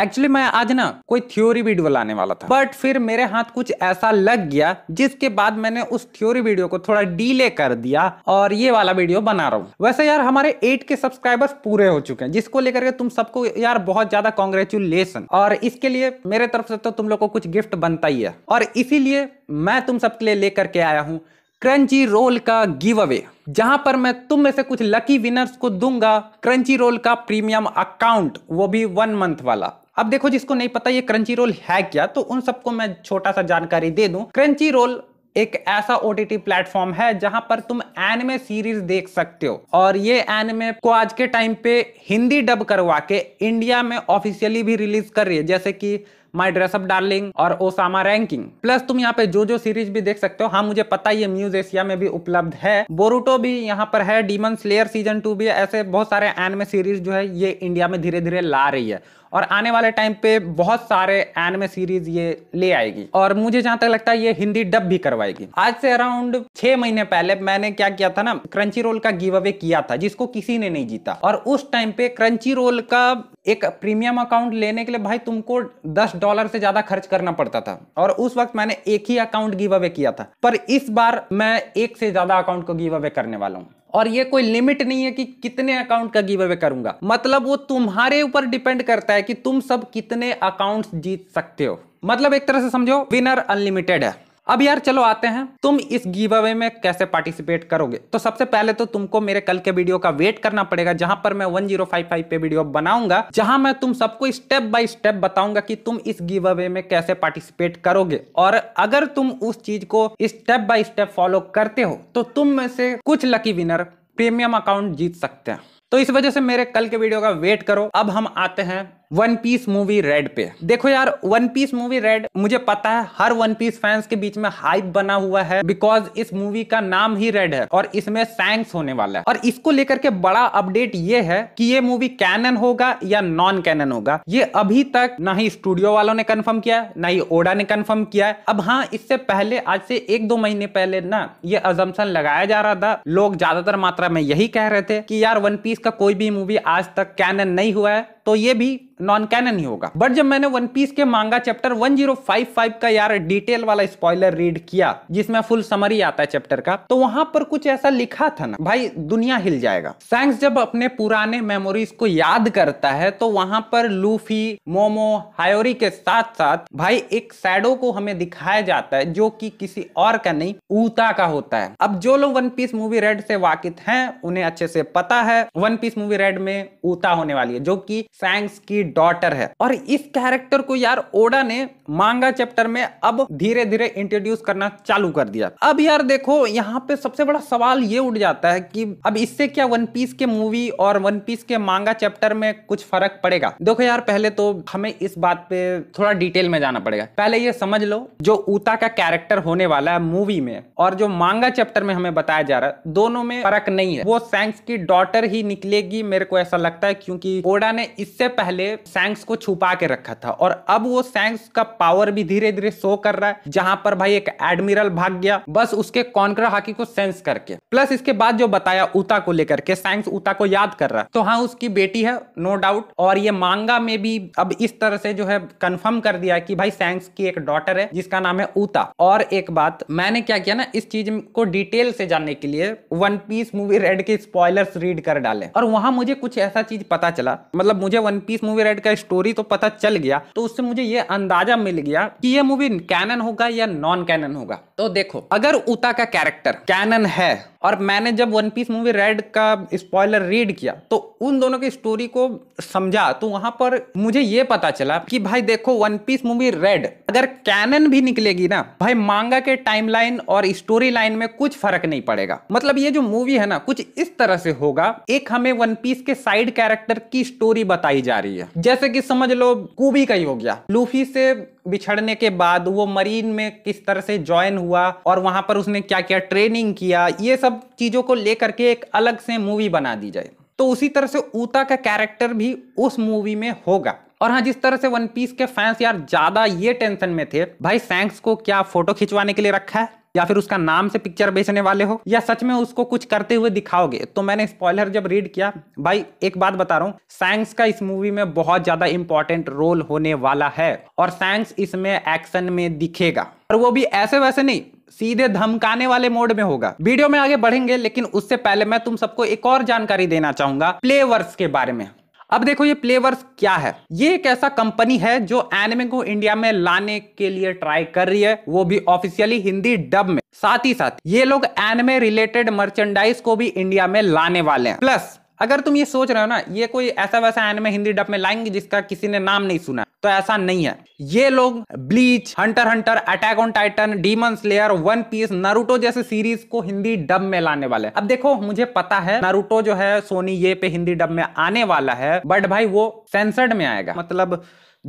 actually मैं आज ना कोई थ्योरी वीडियो लाने वाला था बट फिर मेरे हाथ कुछ ऐसा लग गया जिसके बाद मैंने उस थ्योरी वीडियो को थोड़ा डीले कर दिया और ये वाला वीडियो बना रहा हूँ वैसे यार हमारे एट के सब्सक्राइबर्स पूरे हो चुके हैं जिसको लेकर के तुम सबको यार बहुत ज्यादा कॉन्ग्रेचुलेसन और इसके लिए मेरे तरफ से तो तुम लोग को कुछ गिफ्ट बनता ही है और इसीलिए मैं तुम सबके लिए लेकर के आया हूँ क्रंची रोल का गिव अवे जहां पर मैं तुम में से कुछ लकी विनर्स को दूंगा क्रंची रोल का प्रीमियम अकाउंट वो भी वन मंथ वाला अब देखो जिसको नहीं पता ये क्रंची रोल है क्या तो उन सबको मैं छोटा सा जानकारी दे दूं क्रंची रोल एक ऐसा ओ टी प्लेटफॉर्म है जहां पर तुम एनिमे सीरीज देख सकते हो और ये एनिमे को आज के टाइम पे हिंदी डब करवा के इंडिया में ऑफिशियली भी रिलीज कर रही है जैसे कि माई ड्रेसअप डार्लिंग और ओसामा रैंकिंग प्लस तुम यहाँ पे जो जो सीरीज भी देख सकते हो हाँ मुझे पता ये म्यूज एशिया में भी उपलब्ध है बोरूटो भी यहाँ पर है डीमन स्लेयर सीजन टू भी ऐसे बहुत सारे एनमे सीरीज जो है ये इंडिया में धीरे धीरे ला रही है और आने वाले टाइम पे बहुत सारे एनमे सीरीज ये ले आएगी और मुझे जहां तक लगता है ये हिंदी डब भी करवाएगी आज से अराउंड छह महीने पहले मैंने क्या किया था ना क्रंची रोल का गिव अवे किया था जिसको किसी ने नहीं जीता और उस टाइम पे क्रंची रोल का एक प्रीमियम अकाउंट लेने के लिए भाई तुमको दस डॉलर से ज्यादा खर्च करना पड़ता था और उस वक्त मैंने एक ही अकाउंट गिव अवे किया था पर इस बार मैं एक से ज्यादा अकाउंट को गिव अवे करने वाला हूँ और ये कोई लिमिट नहीं है कि कितने अकाउंट का गिव अवे करूंगा मतलब वो तुम्हारे ऊपर डिपेंड करता है कि तुम सब कितने अकाउंट्स जीत सकते हो मतलब एक तरह से समझो विनर अनलिमिटेड है अब यार चलो आते हैं तुम इस गिव अवे में कैसे पार्टिसिपेट करोगे तो सबसे पहले तो तुमको मेरे कल के वीडियो का वेट करना पड़ेगा जहां पर मैं 1055 पे वीडियो बनाऊंगा जहां मैं तुम सबको स्टेप बाय स्टेप बताऊंगा कि तुम इस गिव अवे में कैसे पार्टिसिपेट करोगे और अगर तुम उस चीज को स्टेप बाय स्टेप फॉलो करते हो तो तुम में से कुछ लकी विनर प्रीमियम अकाउंट जीत सकते हैं तो इस वजह से मेरे कल के वीडियो का वेट करो अब हम आते हैं वन पीस मूवी रेड पे देखो यार वन पीस मूवी रेड मुझे पता है हर वन पीस फैंस के बीच में हाइप बना हुआ है बिकॉज इस मूवी का नाम ही रेड है और इसमें सैंक्स होने वाला है और इसको लेकर के बड़ा अपडेट ये है कि ये मूवी कैनन होगा या नॉन कैनन होगा ये अभी तक ना ही स्टूडियो वालों ने कन्फर्म किया है ना ही ओडा ने कन्फर्म किया है अब हाँ इससे पहले आज से एक दो महीने पहले ना ये अजमसन लगाया जा रहा था लोग ज्यादातर मात्रा में यही कह रहे थे कि यार वन पीस का कोई भी मूवी आज तक कैनन नहीं हुआ है तो ये भी नॉन कैनन ही होगा बट जब मैंने वन पीस के मांगा चैप्टर 1055 का यार डिटेल वाला स्पॉइलर रीड किया जिसमें फुल समरी आता है चैप्टर का तो वहां पर कुछ ऐसा लिखा था ना भाई दुनिया हिल जाएगा सैंक्स जब अपने पुराने मेमोरीज को याद करता है तो वहां पर लूफी मोमो हायोरी के साथ साथ भाई एक सैडो को हमें दिखाया जाता है जो कि किसी और का नहीं ऊता का होता है अब जो लोग वन पीस मूवी रेड से वाकिफ है उन्हें अच्छे से पता है वन पीस मूवी रेड में ऊता होने वाली है जो की सैंग्स की डॉटर है और इस कैरेक्टर को यार ओडा ने मांगा चैप्टर में अब धीरे धीरे इंट्रोड्यूस करना चालू कर दिया अब यार देखो यहाँ पे सबसे बड़ा सवाल ये उठ जाता है कि अब इससे क्या वन पीस के मूवी और वन पीस के मांगा चैप्टर में कुछ फर्क पड़ेगा देखो यार पहले तो हमें इस बात पे थोड़ा डिटेल में जाना पड़ेगा पहले ये समझ लो जो ऊता का कैरेक्टर होने वाला है मूवी में और जो मांगा चैप्टर में हमें बताया जा रहा है दोनों में फर्क नहीं है वो सैंक्स की डॉटर ही निकलेगी मेरे को ऐसा लगता है क्योंकि ओडा ने इससे पहले सैंक्स को छुपा के रखा था और अब वो सैंक्स का पावर भी धीरे धीरे शो कर रहा है जहां पर भाई एक एडमिरल भाग गया बस उसके कॉन्कर हाकी को सेंस करके प्लस इसके बाद जो बताया उता को लेकर के सैंक्स उता को याद कर रहा है तो हाँ उसकी बेटी है नो डाउट और ये मांगा में भी अब इस तरह से जो है कंफर्म कर दिया कि भाई सैंक्स की एक डॉटर है जिसका नाम है उता और एक बात मैंने क्या किया ना इस चीज को डिटेल से जानने के लिए वन पीस मूवी रेड के स्पॉयलर्स रीड कर डाले और वहां मुझे कुछ ऐसा चीज पता चला मतलब मुझे वन पीस मूवी रेड का स्टोरी तो पता चल गया तो उससे मुझे ये अंदाजा मिल गया कि ये मूवी कैनन होगा या नॉन कैनन होगा तो देखो अगर उता का कैरेक्टर कैनन है और मैंने जब वन पीस मूवी रेड का स्पॉइलर रीड किया तो उन दोनों की स्टोरी को समझा तो वहां पर मुझे ये पता चला कि भाई देखो वन पीस मूवी रेड अगर कैनन भी निकलेगी ना भाई मांगा के टाइमलाइन और स्टोरी लाइन में कुछ फर्क नहीं पड़ेगा मतलब ये जो मूवी है ना कुछ इस तरह से होगा एक हमें वन पीस के साइड कैरेक्टर की स्टोरी बताई जा रही है जैसे कि समझ लो कूबी का ही हो गया लूफी से बिछड़ने के बाद वो मरीन में किस तरह से ज्वाइन हुआ और वहां पर उसने क्या क्या ट्रेनिंग किया ये सब चीजों को लेकर के एक अलग से मूवी बना दी जाए तो उसी तरह से ऊता का कैरेक्टर भी उस मूवी में होगा और हाँ जिस तरह से वन पीस के फैंस यार ज्यादा ये टेंशन में थे भाई सैंक्स को क्या फोटो खिंचवाने के लिए रखा है या फिर उसका नाम से पिक्चर बेचने वाले हो या सच में उसको कुछ करते हुए दिखाओगे तो मैंने स्पॉइलर जब रीड किया भाई एक बात बता रहा हूँ सैंक्स का इस मूवी में बहुत ज्यादा इंपॉर्टेंट रोल होने वाला है और सैंक्स इसमें एक्शन में दिखेगा और वो भी ऐसे वैसे नहीं सीधे धमकाने वाले मोड में होगा वीडियो में आगे बढ़ेंगे लेकिन उससे पहले मैं तुम सबको एक और जानकारी देना चाहूंगा प्लेवर्स के बारे में अब देखो ये प्लेवर्स क्या है ये एक ऐसा कंपनी है जो एनिमे को इंडिया में लाने के लिए ट्राई कर रही है वो भी ऑफिशियली हिंदी डब में साथ ही साथ ये लोग एनिमे रिलेटेड मर्चेंडाइज को भी इंडिया में लाने वाले हैं प्लस अगर तुम ये सोच रहे हो ना ये कोई ऐसा वैसा एनिमे हिंदी डब में लाएंगे जिसका किसी ने नाम नहीं सुना तो ऐसा नहीं है ये लोग Bleach Hunter Hunter Attack on Titan Demon Slayer One Piece Naruto जैसे सीरीज को हिंदी डब में लाने वाले अब देखो मुझे पता है नरूटो जो है सोनी ये पे हिंदी डब में आने वाला है बट भाई वो सेंसर्ड में आएगा मतलब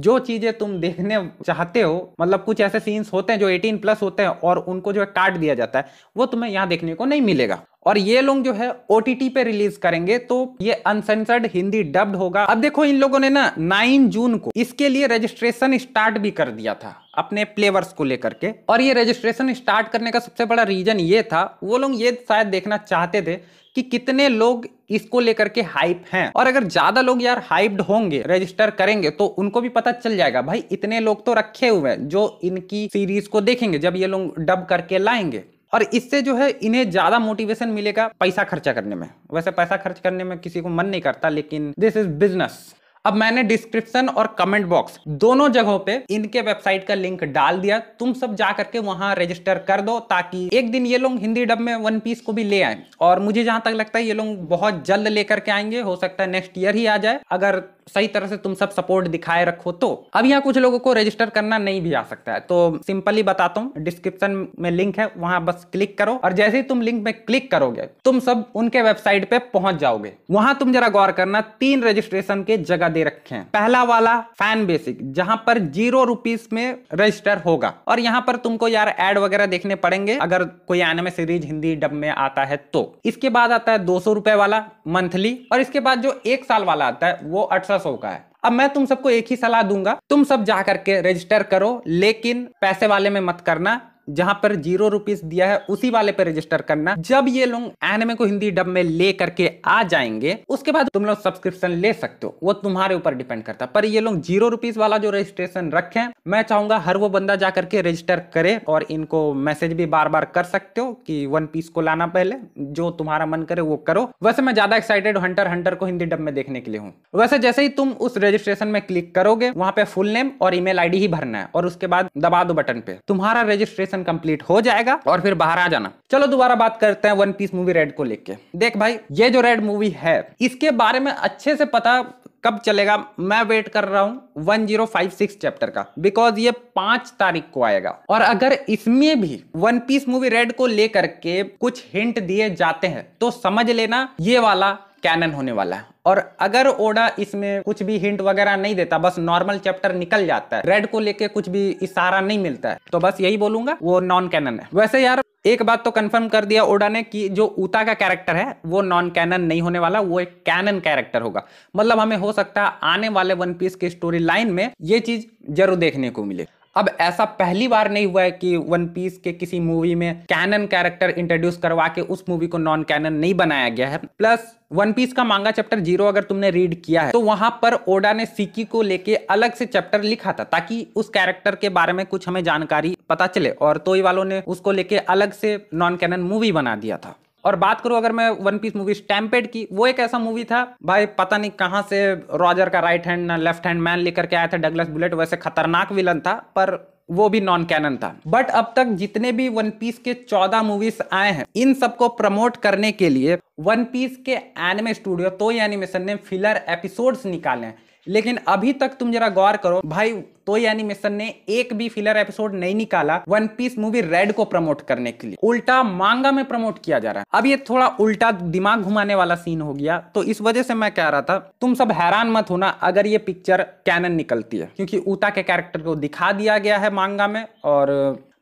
जो चीजें तुम देखने चाहते हो मतलब कुछ ऐसे सीन्स होते हैं जो 18 प्लस होते हैं और उनको जो है काट दिया जाता है वो तुम्हें यहाँ देखने को नहीं मिलेगा और ये लोग जो है ओ पे रिलीज करेंगे तो ये अनसेंसर्ड हिंदी डब्ड होगा अब देखो इन लोगों ने ना 9 जून को इसके लिए रजिस्ट्रेशन स्टार्ट भी कर दिया था अपने प्लेवर्स को लेकर के और ये रजिस्ट्रेशन स्टार्ट करने का सबसे बड़ा रीजन ये था वो लोग ये शायद देखना चाहते थे कि कितने लोग इसको लेकर के हाइप हैं और अगर ज्यादा लोग यार हाइप्ड होंगे रजिस्टर करेंगे तो उनको भी पता चल जाएगा भाई इतने लोग तो रखे हुए हैं जो इनकी सीरीज को देखेंगे जब ये लोग डब करके लाएंगे और इससे जो है इन्हें ज़्यादा मोटिवेशन मिलेगा पैसा खर्चा करने में वैसे पैसा खर्च करने में किसी को मन नहीं करता लेकिन दिस इज बिजनेस अब मैंने डिस्क्रिप्शन और कमेंट बॉक्स दोनों जगहों पे इनके वेबसाइट का लिंक डाल दिया तुम सब जा करके वहां रजिस्टर कर दो ताकि एक दिन ये लोग हिंदी डब में वन पीस को भी ले आए और मुझे जहां तक लगता है ये लोग बहुत जल्द लेकर के आएंगे हो सकता है नेक्स्ट ईयर ही आ जाए अगर सही तरह से तुम सब सपोर्ट दिखाए रखो तो अब यहाँ कुछ लोगों को रजिस्टर करना नहीं भी आ सकता है तो सिंपली बताता हूँ डिस्क्रिप्शन में लिंक है वहां बस क्लिक करो और जैसे ही तुम लिंक में क्लिक करोगे तुम सब उनके वेबसाइट पे पहुंच जाओगे वहां तुम जरा गौर करना तीन रजिस्ट्रेशन के जगह दे रखे हैं पहला वाला फैन बेसिक जहां पर जीरो रुपीज में रजिस्टर होगा और यहाँ पर तुमको यार एड वगैरह देखने पड़ेंगे अगर कोई एनिमे सीरीज हिंदी डब में आता है तो इसके बाद आता है दो वाला मंथली और इसके बाद जो एक साल वाला आता है वो अठसठ सौ का है अब मैं तुम सबको एक ही सलाह दूंगा तुम सब जा करके रजिस्टर करो लेकिन पैसे वाले में मत करना जहां पर जीरो रुपीस दिया है उसी वाले पे रजिस्टर करना जब ये लोग एनिमे को हिंदी डब में ले करके आ जाएंगे उसके बाद तुम लोग सब्सक्रिप्शन ले सकते हो वो तुम्हारे ऊपर डिपेंड करता है पर ये लोग जीरो रुपीस वाला जो रजिस्ट्रेशन रखे मैं चाहूंगा हर वो बंदा जा करके रजिस्टर करे और इनको मैसेज भी बार बार कर सकते हो कि वन पीस को लाना पहले जो तुम्हारा मन करे वो करो वैसे मैं ज्यादा एक्साइटेड हंटर हंटर को हिंदी डब में देखने के लिए हूँ वैसे जैसे ही तुम उस रजिस्ट्रेशन में क्लिक करोगे वहां पे फुल नेम और ईमेल आईडी ही भरना है और उसके बाद दबा दो बटन पे तुम्हारा रजिस्ट्रेशन एनिमेशन कंप्लीट हो जाएगा और फिर बाहर आ जाना चलो दोबारा बात करते हैं वन पीस मूवी रेड को लेके देख भाई ये जो रेड मूवी है इसके बारे में अच्छे से पता कब चलेगा मैं वेट कर रहा हूं 1056 चैप्टर का बिकॉज ये पांच तारीख को आएगा और अगर इसमें भी वन पीस मूवी रेड को लेकर के कुछ हिंट दिए जाते हैं तो समझ लेना ये वाला कैनन होने वाला है और अगर ओडा इसमें कुछ भी हिंट वगैरह नहीं देता बस नॉर्मल चैप्टर निकल जाता है रेड को लेके कुछ भी इशारा नहीं मिलता है तो बस यही बोलूंगा वो नॉन कैनन है वैसे यार एक बात तो कंफर्म कर दिया ओडा ने कि जो उता का कैरेक्टर है वो नॉन कैनन नहीं होने वाला वो एक कैनन कैरेक्टर होगा मतलब हमें हो सकता है आने वाले वन पीस के स्टोरी लाइन में ये चीज जरूर देखने को मिले अब ऐसा पहली बार नहीं हुआ है कि वन पीस के किसी मूवी में कैनन कैरेक्टर इंट्रोड्यूस करवा के उस मूवी को नॉन कैनन नहीं बनाया गया है प्लस वन पीस का मांगा चैप्टर जीरो अगर तुमने रीड किया है तो वहां पर ओडा ने सिक्की को लेके अलग से चैप्टर लिखा था ताकि उस कैरेक्टर के बारे में कुछ हमें जानकारी पता चले और तोई वालों ने उसको लेके अलग से नॉन कैनन मूवी बना दिया था और बात करूं अगर मैं वन पीस मूवी स्टैम्पेड की वो एक ऐसा मूवी था भाई पता नहीं कहाँ से रॉजर का राइट हैंड ना लेफ्ट हैंड मैन लेकर के आया था डगलस बुलेट वैसे खतरनाक विलन था पर वो भी नॉन कैनन था बट अब तक जितने भी वन पीस के चौदह मूवीज आए हैं इन सबको प्रमोट करने के लिए वन पीस के एनिमे स्टूडियो तो एनिमेशन ने फिलर एपिसोड्स निकाले हैं लेकिन अभी तक तुम जरा गौर करो भाई तो एनिमेशन ने एक भी फिलर एपिसोड नहीं निकाला वन पीस मूवी रेड को प्रमोट करने के लिए उल्टा मांगा में प्रमोट किया जा रहा है अब ये थोड़ा उल्टा दिमाग घुमाने वाला सीन हो गया तो इस वजह से मैं कह रहा था तुम सब हैरान मत होना अगर ये पिक्चर कैनन निकलती है क्योंकि उता के कैरेक्टर को दिखा दिया गया है मांगा में और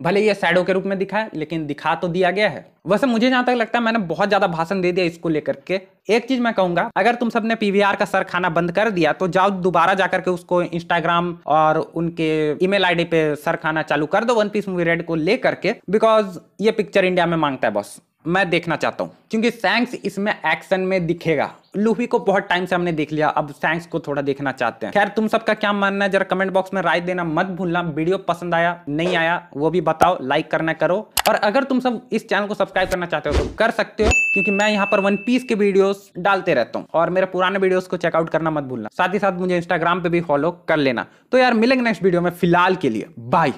भले ये शैडो के रूप में दिखा है लेकिन दिखा तो दिया गया है वैसे मुझे जहां तक लगता है मैंने बहुत ज्यादा भाषण दे दिया इसको लेकर के एक चीज मैं कहूंगा अगर तुम सबने पीवीआर का सर खाना बंद कर दिया तो जाओ दोबारा जाकर के उसको इंस्टाग्राम और उनके ईमेल आईडी पे सर खाना चालू कर दो वन पीस मूवी रेड को लेकर के बिकॉज ये पिक्चर इंडिया में मांगता है बस मैं देखना चाहता हूँ क्योंकि सैंक्स इसमें एक्शन में दिखेगा लूफी को बहुत टाइम से हमने देख लिया अब सैंक्स को थोड़ा देखना चाहते हैं खैर तुम सबका क्या मानना है जरा कमेंट बॉक्स में राय देना मत भूलना वीडियो पसंद आया नहीं आया वो भी बताओ लाइक करना करो और अगर तुम सब इस चैनल को सब्सक्राइब करना चाहते हो तो कर सकते हो क्योंकि मैं यहाँ पर वन पीस के वीडियो डालते रहता हूँ और मेरे पुराने वीडियो को चेकआउट करना मत भूलना साथ ही साथ मुझे इंस्टाग्राम पे भी फॉलो कर लेना तो यार मिलेंगे नेक्स्ट वीडियो में फिलहाल के लिए बाय